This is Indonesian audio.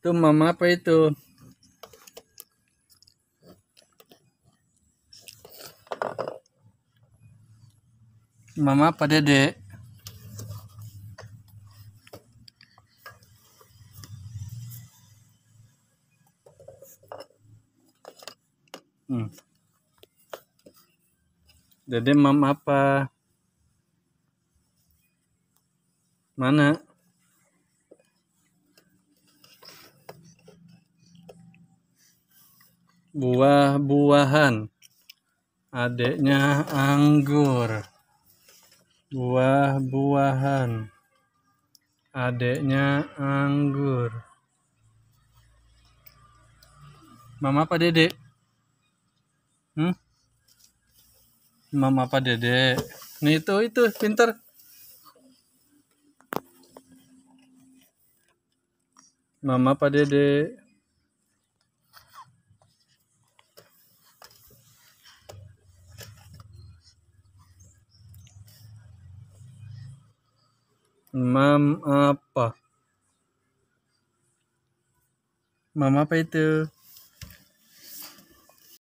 Itu mama apa itu? Mama apa dede? Hmm. Dede mam apa? Mana? buah-buahan adiknya anggur buah-buahan adiknya anggur mama apa dede hmm? mama apa dede nih itu itu pinter mama apa dede Mam apa? Mam apa itu?